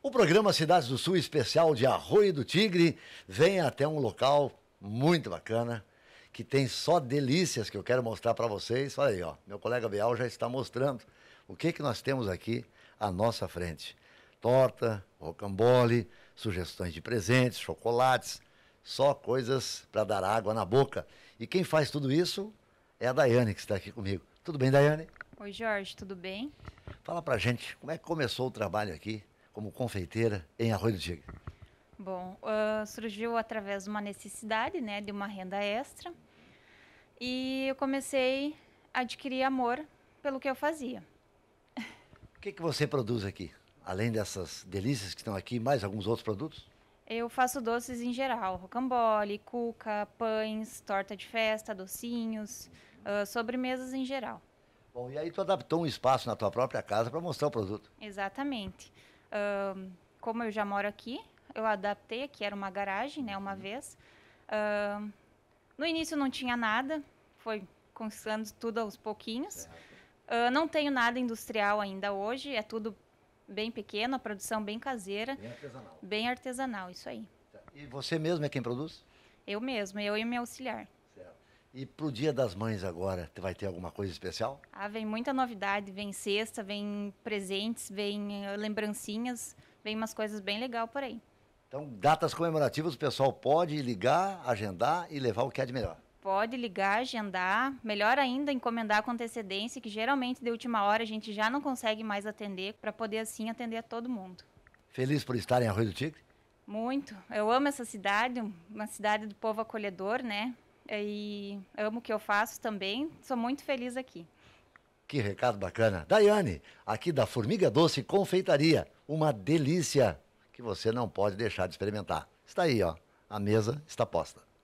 O programa Cidades do Sul, especial de Arroio do Tigre, vem até um local muito bacana, que tem só delícias que eu quero mostrar para vocês. Olha aí, ó, meu colega Bial já está mostrando o que, que nós temos aqui à nossa frente. Torta, rocambole, sugestões de presentes, chocolates, só coisas para dar água na boca. E quem faz tudo isso é a Daiane, que está aqui comigo. Tudo bem, Daiane? Oi, Jorge, tudo bem? Fala para gente, como é que começou o trabalho aqui como confeiteira em Arroio do Tigre? Bom, uh, surgiu através de uma necessidade, né, de uma renda extra. E eu comecei a adquirir amor pelo que eu fazia. O que, que você produz aqui? Além dessas delícias que estão aqui, mais alguns outros produtos? Eu faço doces em geral, rocambole, cuca, pães, torta de festa, docinhos, uh, sobremesas em geral. Bom, e aí tu adaptou um espaço na tua própria casa para mostrar o produto. Exatamente. Exatamente. Uh, como eu já moro aqui, eu adaptei aqui, era uma garagem, né, uma uhum. vez. Uh, no início não tinha nada, foi conquistando tudo aos pouquinhos. Uh, não tenho nada industrial ainda hoje, é tudo bem pequeno, a produção bem caseira. Bem artesanal. Bem artesanal, isso aí. Tá. E você mesmo é quem produz? Eu mesmo, eu e meu auxiliar. E para o Dia das Mães agora, vai ter alguma coisa especial? Ah, vem muita novidade, vem cesta, vem presentes, vem eh, lembrancinhas, vem umas coisas bem legal por aí. Então, datas comemorativas, o pessoal pode ligar, agendar e levar o que é de melhor. Pode ligar, agendar, melhor ainda encomendar com antecedência, que geralmente de última hora a gente já não consegue mais atender, para poder assim atender a todo mundo. Feliz por estar em Arroio do Tigre? Muito. Eu amo essa cidade, uma cidade do povo acolhedor, né? e amo o que eu faço também. Sou muito feliz aqui. Que recado bacana. Daiane, aqui da Formiga Doce Confeitaria, uma delícia que você não pode deixar de experimentar. Está aí, ó. A mesa está posta.